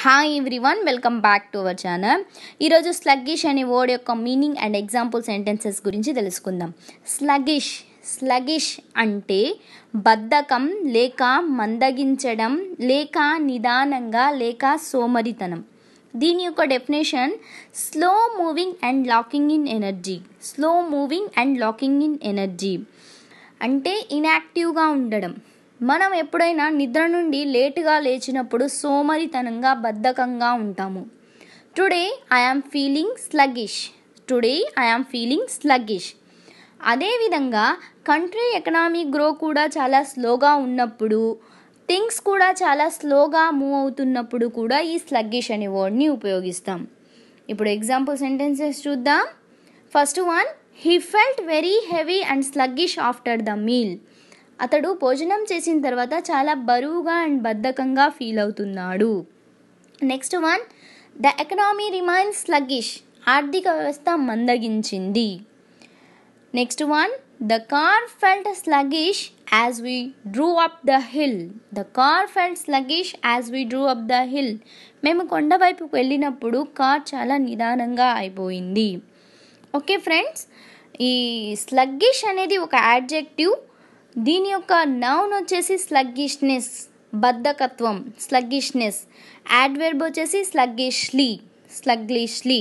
hi one welcome back to our channel ఈరోజు sluggish అనే word యొక్క మీనింగ్ అండ్ ఎగ్జాంపుల్ సెంటెన్సెస్ గురించి తెలుసుకుందాం స్లగ్గిష్ స్లగిష్ అంటే బద్ధకం లేక మందగించడం లేక నిదానంగా లేక సోమరితనం దీని యొక్క definition slow moving and lacking in energy slow moving and lacking in energy అంటే ఇన్యాక్టివ్గా ఉండడం మనం ఎప్పుడైనా నిద్ర నుండి లేటుగా లేచినప్పుడు సోమరితనంగా బద్ధకంగా ఉంటాము today I am feeling sluggish today I am feeling sluggish అదేవిధంగా కంట్రీ ఎకనామిక్ గ్రో కూడా చాలా స్లోగా ఉన్నప్పుడు థింగ్స్ కూడా చాలా స్లోగా మూవ్ అవుతున్నప్పుడు కూడా ఈ స్లగ్గిష్ అనే వర్డ్ని ఉపయోగిస్తాం ఇప్పుడు ఎగ్జాంపుల్ సెంటెన్సెస్ చూద్దాం first one he felt very heavy and sluggish after the meal అతడు భోజనం చేసిన తర్వాత చాలా బరువుగా అండ్ బద్ధకంగా ఫీల్ అవుతున్నాడు next one the economy remains sluggish ఆర్థిక వ్యవస్థ మందగించింది next one the car felt sluggish as we drew up the hill the car felt sluggish as we drew up the hill మేము కొండ వైపుకు వెళ్ళినప్పుడు కార్ చాలా నిదానంగా అయిపోయింది ఓకే ఫ్రెండ్స్ ఈ స్లగ్గిష్ అనేది ఒక యాడ్జెక్టివ్ దీని యొక్క నౌన్ వచ్చేసి స్లగ్గిష్నెస్ బద్ధకత్వం స్లగ్గిష్నెస్ యాడ్వర్బ్ వచ్చేసి sluggishly sluggishly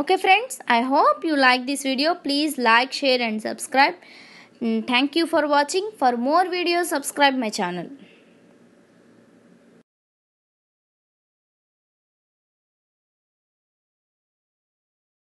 okay friends I hope you like this video please like share and subscribe thank you for watching for more video subscribe my channel